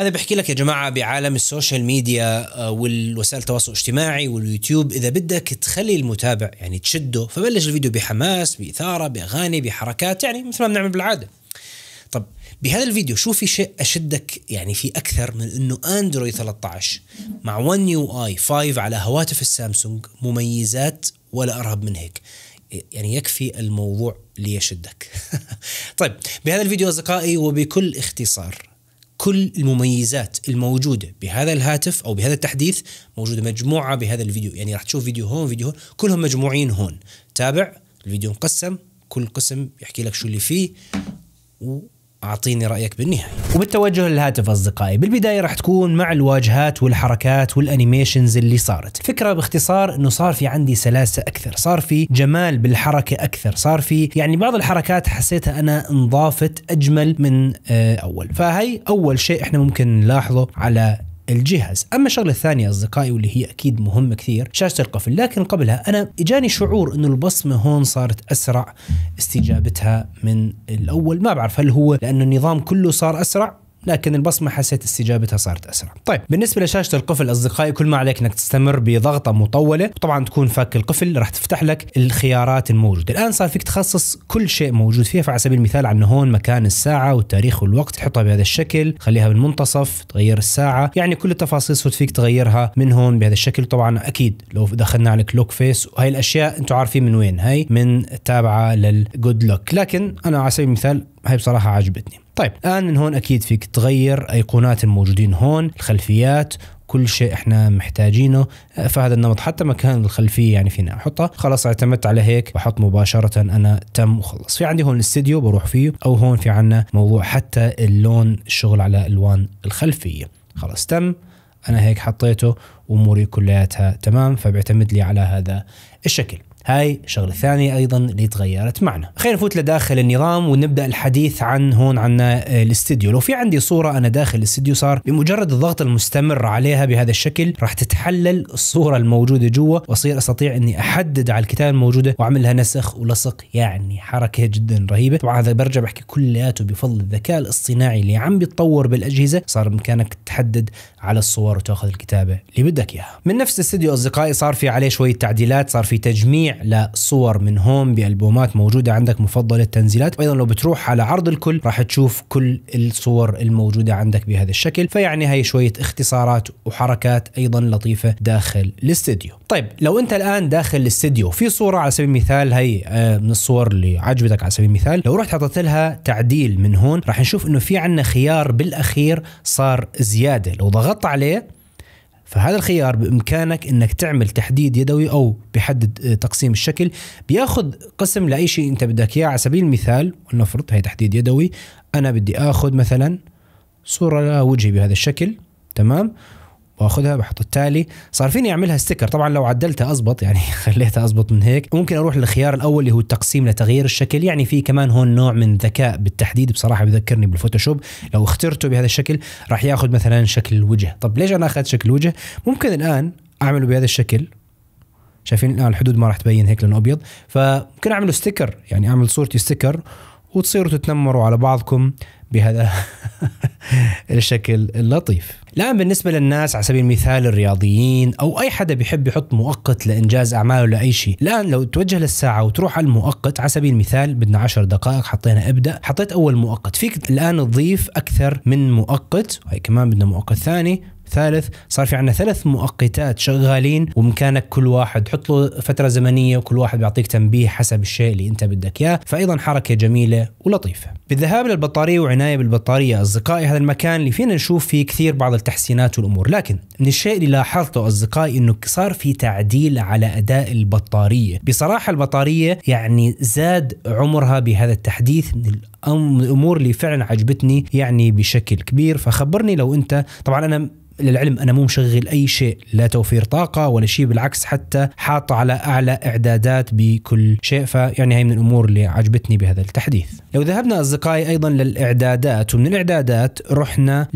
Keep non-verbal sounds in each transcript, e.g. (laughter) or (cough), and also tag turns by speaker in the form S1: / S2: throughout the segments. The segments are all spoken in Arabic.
S1: انا بحكي لك يا جماعه بعالم السوشيال ميديا آه، والوسائل التواصل الاجتماعي واليوتيوب اذا بدك تخلي المتابع يعني تشده فبلش الفيديو بحماس باثاره باغاني بحركات يعني مثل ما بنعمل بالعاده طب بهذا الفيديو شو في شيء اشدك يعني في اكثر من انه اندرويد 13 مع 1 يو اي 5 على هواتف السامسونج مميزات ولا ارهب من هيك يعني يكفي الموضوع ليشدك (laughs) طيب بهذا الفيديو اصدقائي وبكل اختصار كل المميزات الموجوده بهذا الهاتف او بهذا التحديث موجوده مجموعه بهذا الفيديو يعني راح تشوف فيديو هون فيديو هون كلهم مجموعين هون تابع الفيديو مقسم كل قسم يحكي لك شو اللي فيه و اعطيني رايك بالنهايه وبالتوجه للهاتف اصدقائي بالبدايه راح تكون مع الواجهات والحركات والانيميشنز اللي صارت فكره باختصار انه صار في عندي سلاسه اكثر صار في جمال بالحركه اكثر صار في يعني بعض الحركات حسيتها انا انضافت اجمل من آه، اول فهي اول شيء احنا ممكن نلاحظه على الجهاز اما الشغله الثانيه اصدقائي واللي هي اكيد مهمه كثير شاشه القفل لكن قبلها انا اجاني شعور انه البصمه هون صارت اسرع استجابتها من الاول ما بعرف هل هو لانه النظام كله صار اسرع لكن البصمه حسيت استجابتها صارت اسرع. طيب بالنسبه لشاشه القفل اصدقائي كل ما عليك انك تستمر بضغطه مطوله وطبعا تكون فك القفل راح تفتح لك الخيارات الموجوده. الان صار فيك تخصص كل شيء موجود فيها فعلى سبيل المثال عندنا هون مكان الساعه والتاريخ والوقت تحطها بهذا الشكل، خليها بالمنتصف، تغير الساعه، يعني كل التفاصيل صرت فيك تغيرها من هون بهذا الشكل طبعا اكيد لو دخلنا على كلوك فيس وهي الاشياء انتم عارفين من وين هي من تابعه للجود لوك، لكن انا على سبيل المثال هي بصراحه عجبتني. طيب الان من هون اكيد فيك تغير ايقونات الموجودين هون الخلفيات كل شيء احنا محتاجينه فهذا النمط حتى مكان الخلفيه يعني فينا احطها خلاص اعتمدت على هيك بحط مباشره انا تم وخلص في عندي هون الاستديو بروح فيه او هون في عنا موضوع حتى اللون الشغل على الوان الخلفيه خلاص تم انا هيك حطيته واموري كلياتها تمام فبيعتمد لي على هذا الشكل هاي شغله ثانيه ايضا اللي تغيرت معنا خلينا نفوت لداخل النظام ونبدا الحديث عن هون عنا آه، الاستديو لو في عندي صوره انا داخل الاستديو صار بمجرد الضغط المستمر عليها بهذا الشكل راح تتحلل الصوره الموجوده جوا واصير استطيع اني احدد على الكتابه الموجوده واعمل لها نسخ ولصق يعني حركه جدا رهيبه طبعا هذا برجع بحكي كلياته بفضل الذكاء الاصطناعي اللي عم بيتطور بالاجهزه صار بامكانك تحدد على الصور وتاخذ الكتابه اللي بدك اياها من نفس الاستديو اصدقائي صار في عليه شويه تعديلات صار في تجميع لصور من هوم بالبومات موجوده عندك مفضله تنزيلات وايضا لو بتروح على عرض الكل راح تشوف كل الصور الموجوده عندك بهذا الشكل فيعني هي شويه اختصارات وحركات ايضا لطيفه داخل الاستديو طيب لو انت الان داخل الاستديو في صوره على سبيل المثال هي آه، من الصور اللي عجبتك على سبيل المثال لو رحت حطيت لها تعديل من هون راح نشوف انه في عندنا خيار بالاخير صار زياده لو ضغطت عليه فهذا الخيار بامكانك انك تعمل تحديد يدوي او بحدد آه، تقسيم الشكل بياخذ قسم لاي شيء انت بدك اياه على سبيل المثال ونفرض هي تحديد يدوي انا بدي اخذ مثلا صوره لوجهي بهذا الشكل تمام واخذها بحط التالي صار فيني اعملها ستيكر طبعا لو عدلتها اضبط يعني (laughs) خليتها اضبط من هيك ممكن اروح للخيار الاول اللي هو التقسيم لتغيير الشكل يعني في كمان هون نوع من ذكاء بالتحديد بصراحه بذكرني بالفوتوشوب لو اخترته بهذا الشكل راح ياخذ مثلا شكل الوجه طب ليش انا اخذت شكل الوجه ممكن الان اعمله بهذا الشكل شايفين الان الحدود ما راح تبين هيك لانه ابيض فممكن اعمله ستيكر يعني اعمل صورتي ستيكر وتصيروا تتنمروا على بعضكم بهذا (laughs) الشكل اللطيف الآن بالنسبة للناس على سبيل المثال الرياضيين أو أي حدا بيحب يحط مؤقت لإنجاز أعماله لأي شيء الآن لو توجه للساعة وتروح على المؤقت على سبيل المثال بدنا 10 دقائق حطينا ابدأ حطيت أول مؤقت فيك الآن تضيف أكثر من مؤقت وهي كمان بدنا مؤقت ثاني ثالث صار في عندنا ثلاث مؤقتات شغالين وبامكانك كل واحد تحط له فتره زمنيه وكل واحد بيعطيك تنبيه حسب الشيء اللي انت بدك اياه فايضا حركه جميله ولطيفه بالذهاب للبطاريه وعنايه بالبطاريه اصدقائي هذا المكان اللي فينا نشوف فيه كثير بعض التحسينات والامور لكن من الشيء اللي لاحظته اصدقائي انه صار في تعديل على اداء البطاريه بصراحه البطاريه يعني زاد عمرها بهذا التحديث من الامور اللي فعلا عجبتني يعني بشكل كبير فخبرني لو انت طبعا انا للعلم انا مو مشغل اي شيء لا توفير طاقه ولا شيء بالعكس حتى حاطه على اعلى اعدادات بكل شيء فيعني هي من الامور اللي عجبتني بهذا التحديث لو ذهبنا اصدقائي ايضا للاعدادات ومن الاعدادات رحنا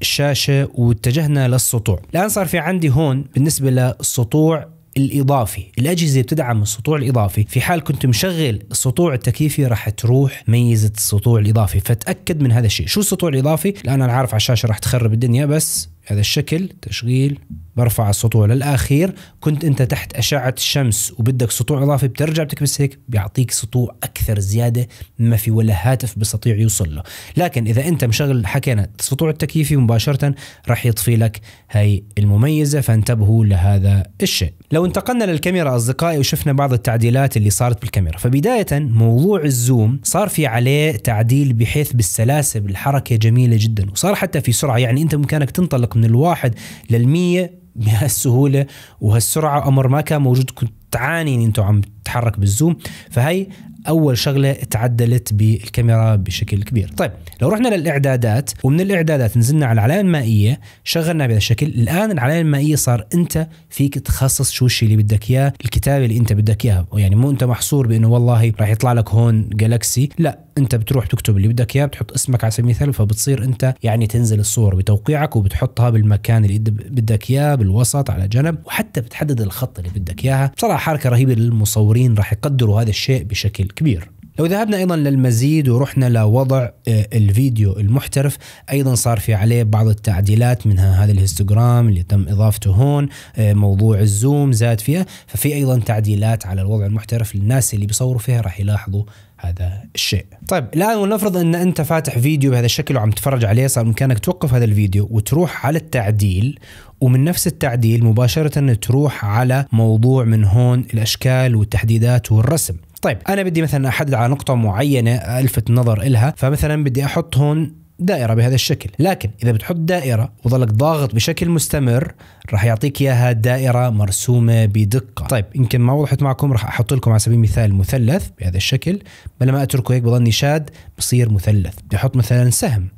S1: للشاشه واتجهنا للسطوع الان صار في عندي هون بالنسبه للسطوع الاضافي الاجهزه بتدعم السطوع الاضافي في حال كنت مشغل السطوع التكييفي راح تروح ميزه السطوع الاضافي فتاكد من هذا الشيء شو السطوع الاضافي الان انا عارف على الشاشه راح تخرب الدنيا بس هذا الشكل تشغيل برفع السطوع للاخير كنت انت تحت اشعه الشمس وبدك سطوع اضافي بترجع بتكبس هيك بيعطيك سطوع اكثر زياده ما في ولا هاتف بيستطيع يوصل له لكن اذا انت مشغل حكينا سطوع التكييفي مباشره راح يطفي لك هاي المميزه فانتبهوا لهذا الشيء لو انتقلنا للكاميرا اصدقائي وشفنا بعض التعديلات اللي صارت بالكاميرا فبدايه موضوع الزوم صار في عليه تعديل بحيث بالسلاسل بالحركه جميله جدا وصار حتى في سرعه يعني انت بامكانك تنطلق من الواحد للمية بهالسهولة وهالسرعة أمر ما كان موجود كنت تعاني إن أنتم عم تتحرك بالزوم فهي اول شغله تعدلت بالكاميرا بشكل كبير طيب لو رحنا للاعدادات ومن الاعدادات نزلنا على العلامه المائيه شغلنا بهذا الشكل الان العلامه المائيه صار انت فيك تخصص شو الشيء اللي بدك اياه الكتابه اللي انت بدك اياها يعني مو انت محصور بانه والله راح يطلع لك هون جالكسي لا انت بتروح تكتب اللي بدك اياه بتحط اسمك على سبيل المثال فبتصير انت يعني تنزل الصور بتوقيعك وبتحطها بالمكان اللي بدك اياه بالوسط على جنب وحتى بتحدد الخط اللي بدك اياها بصراحه حركه رهيبه للمصورين راح يقدروا هذا الشيء بشكل كبير لو ذهبنا ايضا للمزيد ورحنا لوضع آه، الفيديو المحترف ايضا صار في عليه بعض التعديلات منها هذا الهيستوغرام اللي تم اضافته هون آه، موضوع الزوم زاد فيها ففي ايضا تعديلات على الوضع المحترف للناس اللي بيصوروا فيها راح يلاحظوا هذا الشيء طيب الان ولنفرض ان انت فاتح فيديو بهذا الشكل وعم تتفرج عليه صار بامكانك توقف هذا الفيديو وتروح على التعديل ومن نفس التعديل مباشره تروح على موضوع من هون الاشكال والتحديدات والرسم طيب انا بدي مثلا احدد على نقطه معينه الفت نظر الها فمثلا بدي احط هون دائره بهذا الشكل لكن اذا بتحط دائره وظلك ضاغط بشكل مستمر راح يعطيك اياها دائره مرسومه بدقه طيب يمكن ما وضحت معكم راح احط لكم على سبيل المثال مثلث بهذا الشكل بلا ما اتركه هيك بضلني شاد بصير مثلث بدي احط مثلا سهم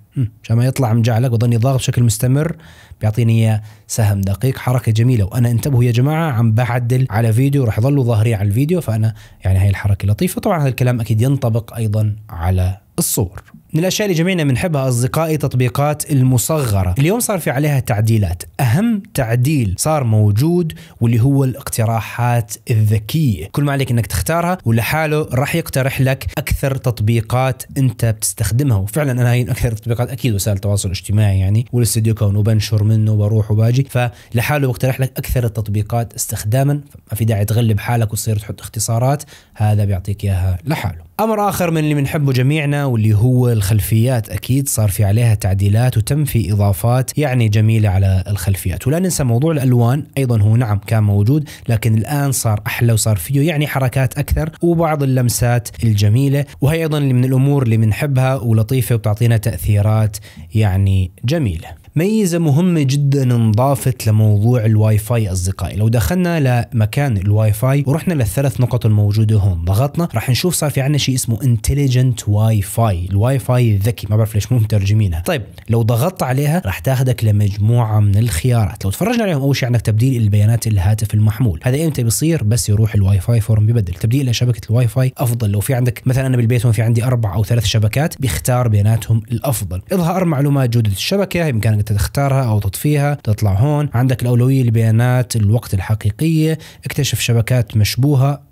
S1: عشان ما يطلع مجعلك وظني ضاغط بشكل مستمر بيعطيني اياه سهم دقيق حركه جميله وانا انتبهوا يا جماعه عم بعدل على فيديو راح يضلوا ظاهرين على الفيديو فانا يعني هاي الحركه لطيفه طبعا هذا الكلام اكيد ينطبق ايضا على الصور من الاشياء اللي جميعنا بنحبها اصدقائي تطبيقات المصغره، اليوم صار في عليها تعديلات، اهم تعديل صار موجود واللي هو الاقتراحات الذكيه، كل ما عليك انك تختارها ولحاله راح يقترح لك اكثر تطبيقات انت بتستخدمها، وفعلا انا هي اكثر تطبيقات اكيد وسائل التواصل الاجتماعي يعني والاستديو كون وبنشر منه وبروح وباجي، فلحاله بقترح لك اكثر التطبيقات استخداما، ما في داعي تغلب حالك وتصير تحط اختصارات، هذا بيعطيك اياها لحاله. امر اخر من اللي بنحبه جميعنا واللي هو الخ... الخلفيات أكيد صار في عليها تعديلات وتم في إضافات يعني جميلة على الخلفيات ولا ننسى موضوع الألوان أيضا هو نعم كان موجود لكن الآن صار أحلى وصار فيه يعني حركات أكثر وبعض اللمسات الجميلة وهي أيضا من الأمور اللي بنحبها ولطيفة وبتعطينا تأثيرات يعني جميلة ميزة مهمة جدا انضافت لموضوع الواي فاي اصدقائي، لو دخلنا لمكان الواي فاي ورحنا للثلاث نقط الموجودة هون، ضغطنا راح نشوف صار في عندنا شيء اسمه انتليجنت واي فاي، الواي فاي الذكي ما بعرف ليش مو مترجمينها. طيب لو ضغطت عليها راح تاخذك لمجموعة من الخيارات، لو تفرجنا عليهم اول شيء عندك تبديل البيانات الهاتف المحمول، هذا امتى بيصير؟ بس يروح الواي فاي فورم ببدل، تبديل لشبكة الواي فاي افضل لو في عندك مثلا انا بالبيت هون في عندي اربع او ثلاث شبكات بيختار بياناتهم الافضل، اظهار معلومات جودة الشبكة بامكانك انك يعني تختارها او تطفيها تطلع هون عندك الاولويه لبيانات الوقت الحقيقيه اكتشف شبكات مشبوهه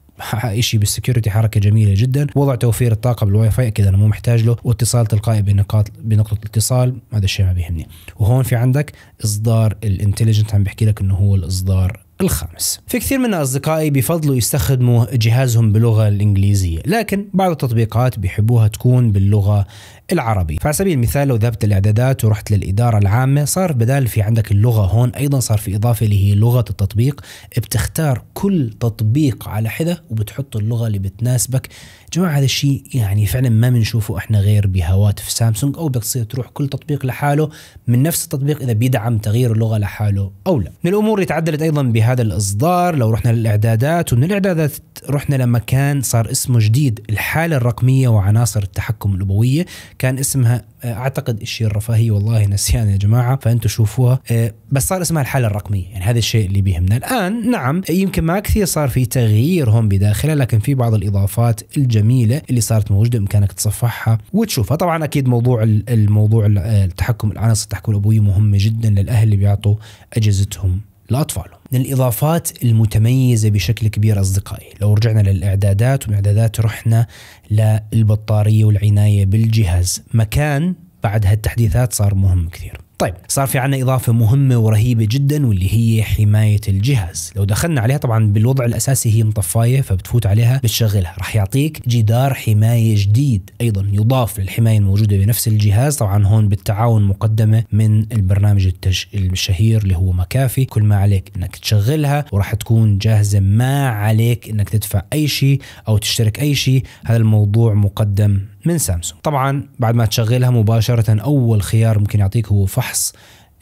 S1: شيء بالسكيورتي حركه جميله جدا وضع توفير الطاقه بالواي فاي اكيد انا مو محتاج له واتصال تلقائي بنقاط بنقطه الاتصال هذا الشيء ما بيهمني وهون في عندك اصدار الانتليجنت عم بحكي لك انه هو الاصدار الخامس في كثير من أصدقائي بفضلوا يستخدموا جهازهم باللغة الإنجليزية لكن بعض التطبيقات بيحبوها تكون باللغة العربي فعلى سبيل المثال لو ذهبت الاعدادات ورحت للاداره العامه صار بدال في عندك اللغه هون ايضا صار في اضافه اللي هي لغه التطبيق بتختار كل تطبيق على حده وبتحط اللغه اللي بتناسبك جماعه هذا الشيء يعني فعلا ما بنشوفه احنا غير بهواتف سامسونج او بتصير تروح كل تطبيق لحاله من نفس التطبيق اذا بيدعم تغيير اللغه لحاله او لا من الامور اللي تعدلت ايضا بهذا الاصدار لو رحنا للاعدادات ومن الاعدادات رحنا لمكان صار اسمه جديد الحاله الرقميه وعناصر التحكم الابويه كان اسمها آه، اعتقد شيء الرفاهيه والله نسيان يا جماعه فانتم شوفوها آه، بس صار اسمها الحاله الرقميه يعني هذا الشيء اللي بيهمنا الان نعم يمكن ما كثير صار في تغيير هم بداخلها لكن في بعض الاضافات الجميله اللي صارت موجوده بامكانك تصفحها وتشوفها طبعا اكيد موضوع الموضوع آه، التحكم العناصر التحكم الابويه مهمه جدا للاهل اللي بيعطوا اجهزتهم لاطفالهم من الإضافات المتميزة بشكل كبير أصدقائي لو رجعنا للإعدادات والإعدادات رحنا للبطارية والعناية بالجهاز مكان بعد هالتحديثات صار مهم كثير طيب صار في عنا إضافة مهمة ورهيبة جدا واللي هي حماية الجهاز لو دخلنا عليها طبعا بالوضع الأساسي هي مطفاية فبتفوت عليها بتشغلها رح يعطيك جدار حماية جديد أيضا يضاف للحماية الموجودة بنفس الجهاز طبعا هون بالتعاون مقدمة من البرنامج التش... الشهير اللي هو مكافي كل ما عليك أنك تشغلها ورح تكون جاهزة ما عليك أنك تدفع أي شيء أو تشترك أي شيء هذا الموضوع مقدم من سامسونج طبعا بعد ما تشغلها مباشرة أول خيار ممكن يعطيك هو فحص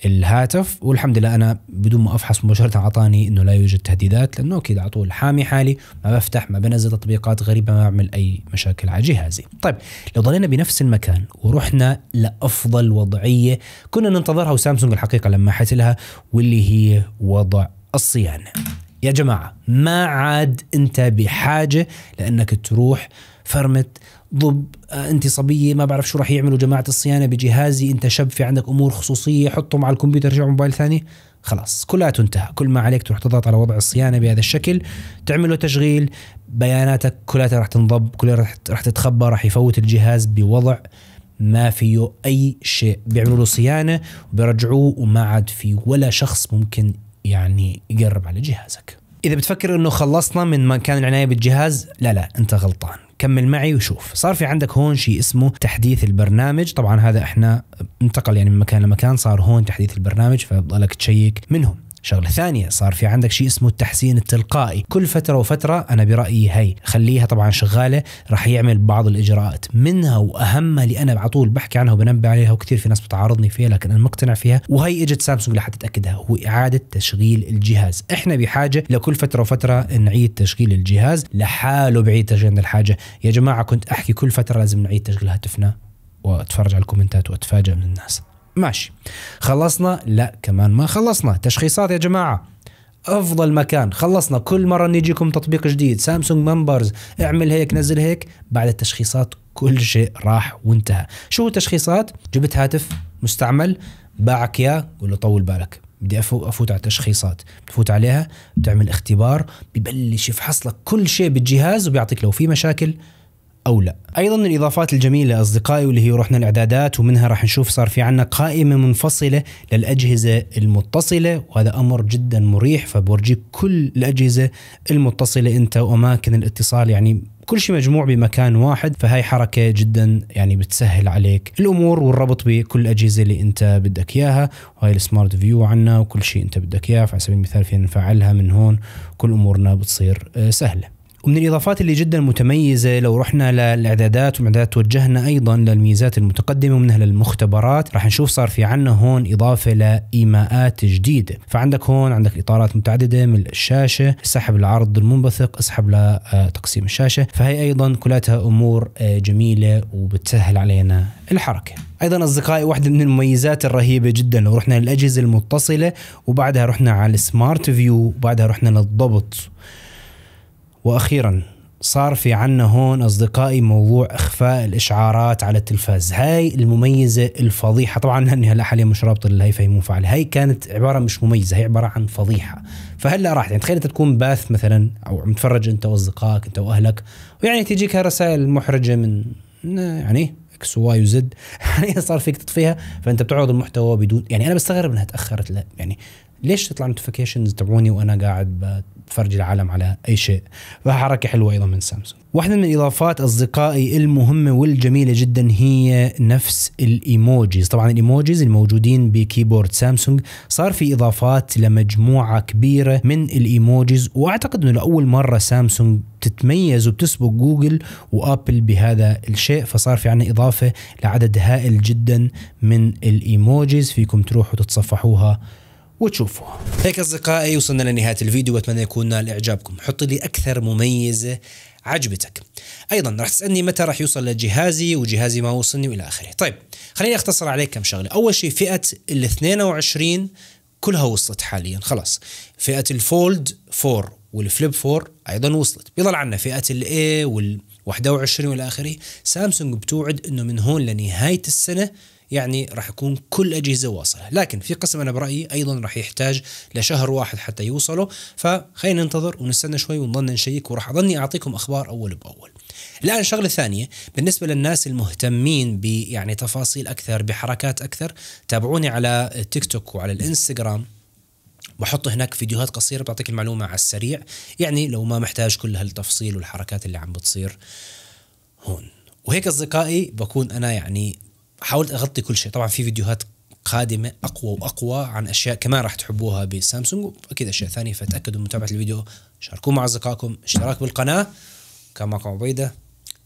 S1: الهاتف والحمد لله انا بدون ما افحص مباشره اعطاني انه لا يوجد تهديدات لانه اكيد على طول حامي حالي ما بفتح ما بنزل تطبيقات غريبه ما بعمل اي مشاكل على جهازي طيب لو ضلينا بنفس المكان ورحنا لافضل وضعيه كنا ننتظرها وسامسونج الحقيقه لمحت لها واللي هي وضع الصيانه يا جماعه ما عاد انت بحاجه لانك تروح فرمت ضب آه، انت صبيه ما بعرف شو راح يعملوا جماعه الصيانه بجهازي انت شب في عندك امور خصوصيه حطه مع الكمبيوتر رجعوا موبايل ثاني خلاص كلياته انتهى كل ما عليك تروح تضغط على وضع الصيانه بهذا الشكل تعمل له تشغيل بياناتك كلياتها راح تنضب كلها راح تتخبى راح يفوت الجهاز بوضع ما فيه اي شيء بيعملوا له صيانه وبيرجعوه وما عاد في ولا شخص ممكن يعني يقرب على جهازك اذا بتفكر انه خلصنا من مكان العنايه بالجهاز لا لا انت غلطان كمل معي وشوف صار في عندك هون شيء اسمه تحديث البرنامج طبعا هذا احنا انتقل يعني من مكان لمكان صار هون تحديث البرنامج فبضلك تشيك منهم شغله ثانيه صار في عندك شيء اسمه التحسين التلقائي كل فتره وفتره انا برايي هي خليها طبعا شغاله راح يعمل بعض الاجراءات منها واهمها اللي انا على طول بحكي عنها وبنبه عليها وكثير في ناس بتعارضني فيها لكن انا مقتنع فيها وهي اجت سامسونج لحتى تاكدها هو اعاده تشغيل الجهاز احنا بحاجه لكل فتره وفتره نعيد تشغيل الجهاز لحاله بعيد تشغيل الحاجه يا جماعه كنت احكي كل فتره لازم نعيد تشغيل هاتفنا واتفرج على الكومنتات واتفاجئ من الناس ماشي خلصنا لا كمان ما خلصنا تشخيصات يا جماعه افضل مكان خلصنا كل مره نيجيكم تطبيق جديد سامسونج ممبرز اعمل هيك نزل هيك بعد التشخيصات كل شيء راح وانتهى شو التشخيصات جبت هاتف مستعمل باعك اياه قول له طول بالك بدي افوت على التشخيصات بتفوت عليها بتعمل اختبار ببلش يفحص لك كل شيء بالجهاز وبيعطيك لو في مشاكل او لا ايضا الاضافات الجميله اصدقائي واللي هي رحنا الاعدادات ومنها راح نشوف صار في عندنا قائمه منفصله للاجهزه المتصله وهذا امر جدا مريح فبورجيك كل الاجهزه المتصله انت واماكن الاتصال يعني كل شيء مجموع بمكان واحد فهي حركه جدا يعني بتسهل عليك الامور والربط بكل الاجهزه اللي انت بدك اياها وهي السمارت فيو عنا وكل شيء انت بدك اياه فعلى سبيل المثال فينا نفعلها من هون كل امورنا بتصير آه، سهله ومن الاضافات اللي جدا متميزه لو رحنا للاعدادات والاعدادات توجهنا ايضا للميزات المتقدمه ومنها للمختبرات راح نشوف صار في عندنا هون اضافه لايماءات جديده فعندك هون عندك اطارات متعدده من الشاشه سحب العرض المنبثق اسحب لتقسيم آه، الشاشه فهي ايضا كلها امور آه، جميله وبتسهل علينا الحركه ايضا اصدقائي واحده من المميزات الرهيبه جدا لو رحنا للاجهزه المتصله وبعدها رحنا على السمارت فيو وبعدها رحنا للضبط واخيرا صار في عنا هون اصدقائي موضوع اخفاء الاشعارات على التلفاز هاي المميزه الفضيحه طبعا هني هلا حاليا مش رابط اللي هي فيمون فعل هاي كانت عباره مش مميزه هي عباره عن فضيحه فهلا راحت يعني تخيل انت تكون باث مثلا او عم تتفرج انت واصدقائك انت واهلك ويعني تجيك رسائل محرجه من يعني اكس واي وزد (laughs) يعني صار فيك تطفيها فانت بتعرض المحتوى بدون يعني انا بستغرب انها تاخرت لا يعني ليش تطلع نوتيفيكيشنز تبعوني وانا قاعد بتفرج العالم على اي شيء فحركه حلوه ايضا من سامسونج واحدة من إضافات أصدقائي المهمة والجميلة جدا هي نفس الإيموجيز طبعا الإيموجيز الموجودين بكيبورد سامسونج صار في إضافات لمجموعة كبيرة من الإيموجيز وأعتقد أنه لأول مرة سامسونج تتميز وبتسبق جوجل وابل بهذا الشيء فصار في عنا اضافه لعدد هائل جدا من الايموجيز فيكم تروحوا تتصفحوها وتشوفوه هيك أصدقائي وصلنا لنهاية الفيديو وأتمنى يكون نال إعجابكم حط لي أكثر مميزة عجبتك ايضا راح تسالني متى راح يوصل لجهازي وجهازي ما وصلني والى اخره طيب خليني اختصر عليك كم شغله اول شيء فئه ال 22 كلها وصلت حاليا خلاص فئه الفولد 4 والفليب 4 ايضا وصلت بيضل عندنا فئه الاي وال 21 والى اخره سامسونج بتوعد انه من هون لنهايه السنه يعني راح يكون كل أجهزة واصلة لكن في قسم أنا برأيي أيضا راح يحتاج لشهر واحد حتى يوصله فخلينا ننتظر ونستنى شوي ونظن نشيك وراح أظني أعطيكم أخبار أول بأول الآن شغلة ثانية بالنسبة للناس المهتمين بيعني تفاصيل أكثر بحركات أكثر تابعوني على تيك توك وعلى الإنستغرام بحط هناك فيديوهات قصيرة بتعطيك المعلومة على السريع يعني لو ما محتاج كل هالتفصيل والحركات اللي عم بتصير هون وهيك أصدقائي بكون أنا يعني حاولت اغطي كل شيء طبعا في فيديوهات قادمه اقوى واقوى عن اشياء كمان راح تحبوها بسامسونج واكيد اشياء ثانيه فتاكدوا من متابعه الفيديو شاركوه مع اصدقائكم اشتراك بالقناه كان معكم عبيده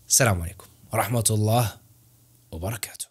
S1: السلام عليكم ورحمه الله وبركاته